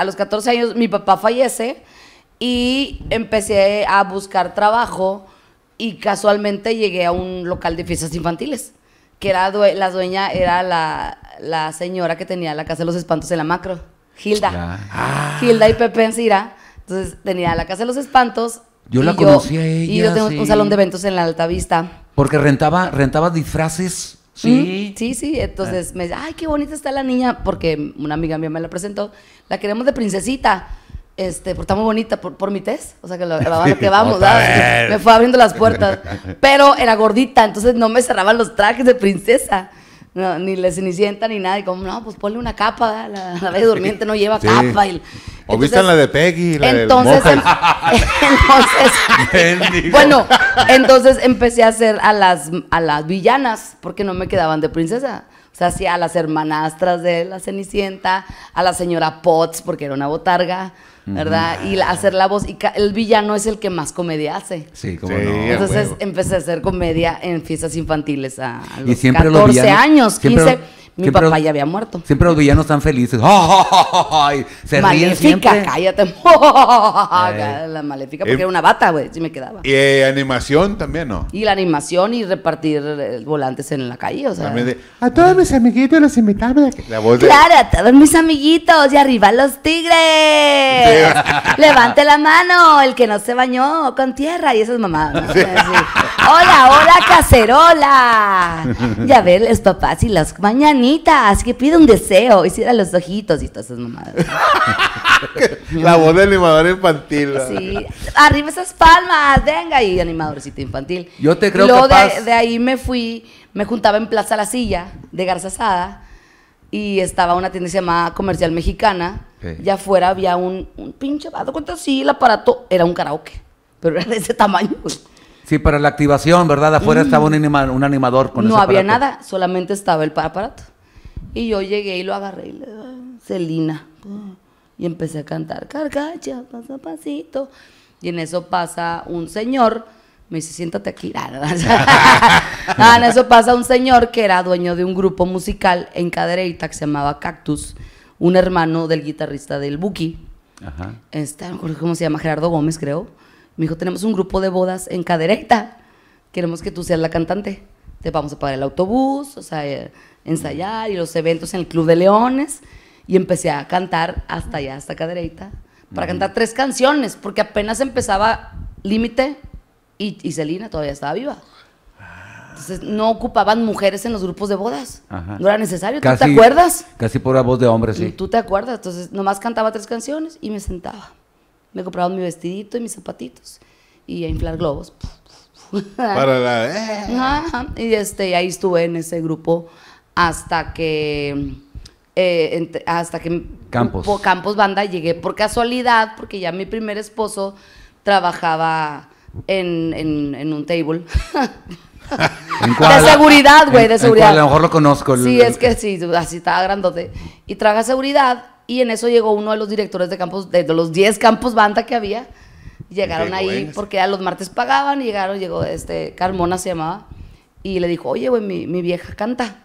a los 14 años mi papá fallece y empecé a buscar trabajo y casualmente llegué a un local de fiestas infantiles, que era la dueña era la, señora que tenía la Casa de los Espantos en la macro, Hilda. Ah. Gilda y Pepe Cira Entonces tenía la Casa de los Espantos. Yo la a ella. Y yo tengo un salón de eventos en la Alta Vista. Porque rentaba, rentaba disfraces Sí. sí, sí. Entonces ah. me dice, ay, qué bonita está la niña, porque una amiga mía me la presentó. La queremos de princesita. Este, porque está muy bonita por, por mi test, o sea que la vamos, me fue abriendo las puertas, pero era gordita, entonces no me cerraban los trajes de princesa. No, ni les Cenicienta ni nada. Y como, no, pues ponle una capa. La, vez bella durmiente no lleva capa. ¿O viste la de Peggy? La entonces, em- entonces bueno, entonces empecé a hacer a las, a las villanas porque no me quedaban de princesa. O sea, hacía a las hermanastras de la Cenicienta, a la señora Potts porque era una botarga. ¿verdad? Y hacer la voz. Y el villano es el que más comedia hace. Sí, como no. Entonces empecé a hacer comedia en fiestas infantiles a, los 14 años, 15. Mi papá ya había muerto. Siempre los villanos están felices. ¡Oh, maléfica, cállate. la maléfica, porque era una bata, güey, si me quedaba. Y eh, animación también, ¿no? Y la animación y repartir eh, volantes en la calle, o sea. a todos mis amiguitos los invitamos. La Claro, a todos mis amiguitos y arriba los tigres. Levante la mano, el que no se bañó con tierra y esas mamás. Hola, hola, cacerola. ya ver, los papás y las mañanitas Así que pide un deseo. Y cierra los ojitos y todas esas mamadas. La voz de animador infantil. Sí. Arriba esas palmas, venga. Y animadorcito infantil. Yo te creo De, de ahí me fui, me juntaba en Plaza La Silla de Garzasada y estaba una tienda llamada Comercial Mexicana. ya Y afuera había un, un pinche vado Cuenta sí, el aparato era un karaoke, pero era de ese tamaño. Sí, para la activación, ¿verdad? Afuera mm. estaba un, un animador con No había nada, solamente estaba el aparato. Y yo llegué y lo agarré y le Celina. Y empecé a cantar, carcacha, paso a pasito. Y en eso pasa un señor, me dice, siéntate aquí. Ah, ah, en eso pasa un señor que era dueño de un grupo musical en Cadereyta que se llamaba Cactus, un hermano del guitarrista del Buki. Ajá. Este, cómo se llama, Gerardo Gómez, creo. Me dijo, tenemos un grupo de bodas en Cadereyta. Queremos que tú seas la cantante te vamos a pagar el autobús, o sea, eh, ensayar y los eventos en el Club de Leones. Y empecé a cantar hasta allá, hasta Cadereita, para cantar tres canciones, porque apenas empezaba Límite y, y todavía estaba viva. Entonces no ocupaban mujeres en los grupos de bodas. No era necesario. ¿Tú te acuerdas? Casi por la voz de hombre, sí. Tú te acuerdas. Entonces nomás cantaba tres canciones y me sentaba. Me compraba mi vestidito y mis zapatitos y a inflar globos. Para la... Eh. y este, ahí estuve en ese grupo hasta que... Eh, hasta que... Campos. Campos Banda llegué por casualidad, porque ya mi primer esposo trabajaba en, en, un table. De seguridad, güey, de seguridad. A lo mejor lo conozco. sí, es que sí, así estaba grandote. Y traga seguridad y en eso llegó uno de los directores de campos, de los 10 campos banda que había, llegaron ahí porque a los martes pagaban llegaron, llegó este, Carmona se llamaba, y le dijo, oye, güey, mi, vieja canta.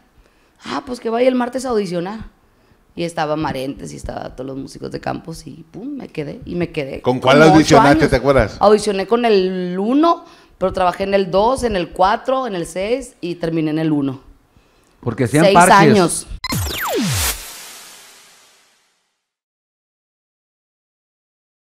Ah, pues que vaya el martes a audicionar. Y estaba Marentes y estaba todos los músicos de campos y pum, me quedé y me quedé. ¿Con cuál audicionaste, te acuerdas? Audicioné con el 1, pero trabajé en el 2, en el 4, en el 6 y terminé en el 1. Porque hacían Seis años.